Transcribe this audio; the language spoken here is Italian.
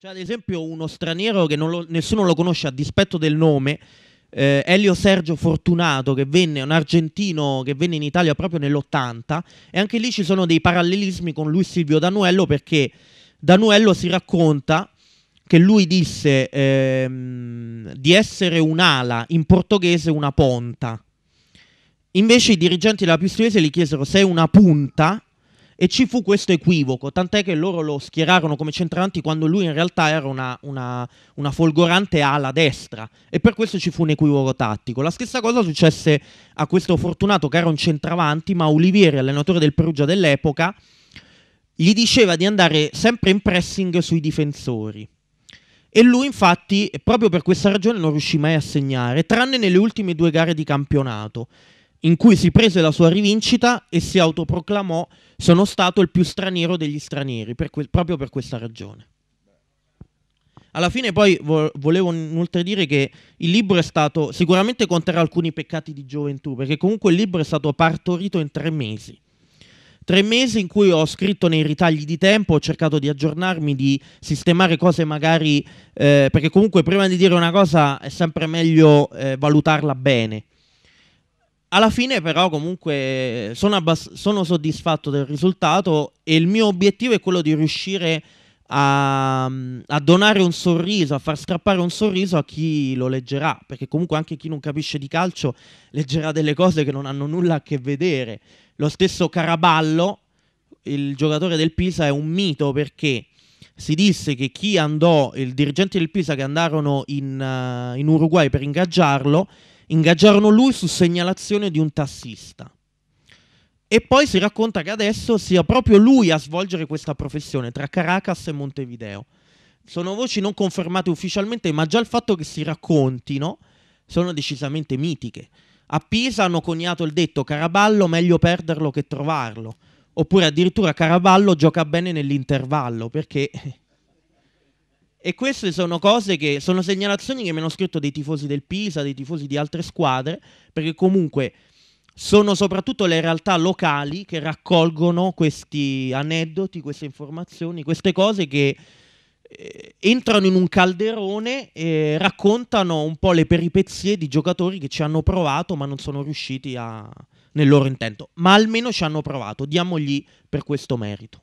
Cioè, ad esempio, uno straniero che lo, nessuno lo conosce a dispetto del nome, eh, Elio Sergio Fortunato, che venne un argentino che venne in Italia proprio nell'80, e anche lì ci sono dei parallelismi con lui Silvio Danuello, perché Danuello si racconta che lui disse ehm, di essere un'ala, in portoghese una ponta. Invece i dirigenti della Pistoiese gli chiesero se è una punta e ci fu questo equivoco, tant'è che loro lo schierarono come centravanti quando lui in realtà era una, una, una, folgorante ala destra e per questo ci fu un equivoco tattico. La stessa cosa successe a questo fortunato che era un centravanti, ma Olivieri, allenatore del Perugia dell'epoca, gli diceva di andare sempre in pressing sui difensori. E lui infatti, proprio per questa ragione, non riuscì mai a segnare, tranne nelle ultime due gare di campionato in cui si prese la sua rivincita e si autoproclamò sono stato il più straniero degli stranieri, per que- proprio per questa ragione. Alla fine poi vo- volevo inoltre dire che il libro è stato, sicuramente conterrà alcuni peccati di gioventù, perché comunque il libro è stato partorito in tre mesi. Tre mesi in cui ho scritto nei ritagli di tempo, ho cercato di aggiornarmi, di sistemare cose magari, eh, perché comunque prima di dire una cosa è sempre meglio eh, valutarla bene alla fine però comunque sono, abbass- sono soddisfatto del risultato e il mio obiettivo è quello di riuscire a, a, donare un sorriso, a far strappare un sorriso a chi lo leggerà, perché comunque anche chi non capisce di calcio leggerà delle cose che non hanno nulla a che vedere. Lo stesso Caraballo, il giocatore del Pisa, è un mito perché si disse che chi andò, il dirigente del Pisa che andarono in, uh, in Uruguay per ingaggiarlo, ingaggiarono lui su segnalazione di un tassista. E poi si racconta che adesso sia proprio lui a svolgere questa professione tra Caracas e Montevideo. Sono voci non confermate ufficialmente, ma già il fatto che si raccontino sono decisamente mitiche. A Pisa hanno coniato il detto Caraballo meglio perderlo che trovarlo. Oppure addirittura Caraballo gioca bene nell'intervallo, perché e queste sono cose che sono segnalazioni che mi hanno scritto dei tifosi del Pisa, dei tifosi di altre squadre, perché comunque sono soprattutto le realtà locali che raccolgono questi aneddoti, queste informazioni, queste cose che eh, entrano in un calderone e raccontano un po' le peripezie di giocatori che ci hanno provato ma non sono riusciti a, nel loro intento. Ma almeno ci hanno provato, diamogli per questo merito.